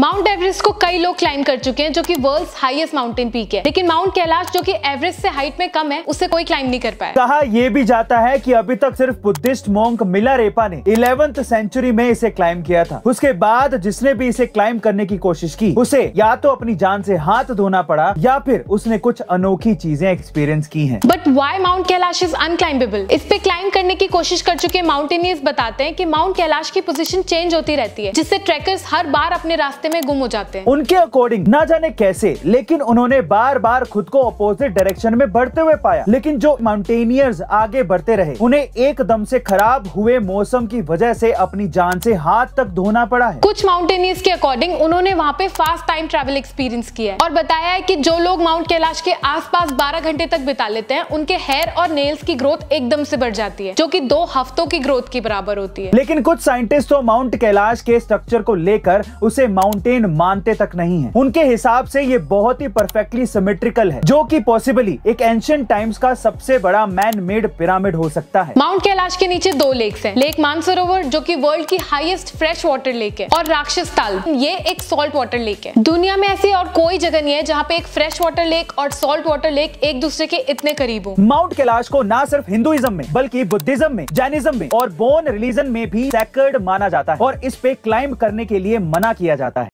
mount Everest को कई लोग क्लाइम कर चुके हैं जो कि वर्ल्ड्स हाईएस्ट माउंटेन पीक है लेकिन माउंट कैलाश जो कि एवरेस्ट से हाइट में कम है उसे कोई क्लाइम नहीं कर पाया कहा यह भी जाता है कि अभी तक सिर्फ बुद्धिस्ट मोंक मिला रेपा ने इलेवेंथ सेंचुरी में इसे क्लाइम किया था उसके बाद जिसने भी इसे क्लाइम करने की कोशिश की उसे या तो अपनी जान से हाथ धोना पड़ा या फिर उसने कुछ अनोखी चीजें एक्सपीरियंस की है but why Mount Kailash is unclimbable इस पे क्लाइम क्लाइंब करने की कोशिश कर चुके माउंटेनियर्स बताते हैं कि माउंट कैलाश की पोजीशन चेंज होती रहती है जिससे ट्रैकर्स हर बार अपने रास्ते में गुम हो जाते हैं उनके अकॉर्डिंग ना जाने कैसे लेकिन उन्होंने बार बार खुद को अपोजिट डायरेक्शन में बढ़ते हुए पाया लेकिन जो माउंटेनियर्स आगे बढ़ते रहे उन्हें एकदम ऐसी खराब हुए मौसम की वजह से अपनी जान ऐसी हाथ तक धोना पड़ा है कुछ माउंटेनियर्स के अकॉर्डिंग उन्होंने वहाँ पे फास्ट टाइम ट्रेवल एक्सपीरियंस किया है और बताया है की जो लोग माउंट कैलाश के आस पास घंटे तक बिता लेते हैं उनके हेयर और नेल्स की ग्रोथ एकदम से बढ़ जाती है जाती है जो कि दो हफ्तों की ग्रोथ की बराबर होती है लेकिन कुछ साइंटिस्ट तो माउंट कैलाश के स्ट्रक्चर को लेकर उसे माउंटेन मानते तक नहीं है उनके हिसाब से ये बहुत ही परफेक्टली सिमेट्रिकल है जो की पॉसिबली एक एंशियंट टाइम्स का सबसे बड़ा मैन मेड पिरामिड हो सकता है माउंट कैलाश के नीचे दो लेक्स है लेक मानसरोवर जो की वर्ल्ड की हाइएस्ट फ्रेश वाटर लेक है और राक्षस ताल ये एक सॉल्ट वाटर लेक है दुनिया में ऐसी और कोई जगह नहीं है जहाँ पे एक फ्रेश वाटर लेक और सॉल्ट वाटर लेक एक दूसरे के इतने करीब हो माउंट कैलाश को ना सिर्फ हिंदुइज्म में बल्कि बुद्धिज्म में जैनिज्म में और बोन रिलीजन में भी सैकर्ड माना जाता है और इस पे क्लाइंब करने के लिए मना किया जाता है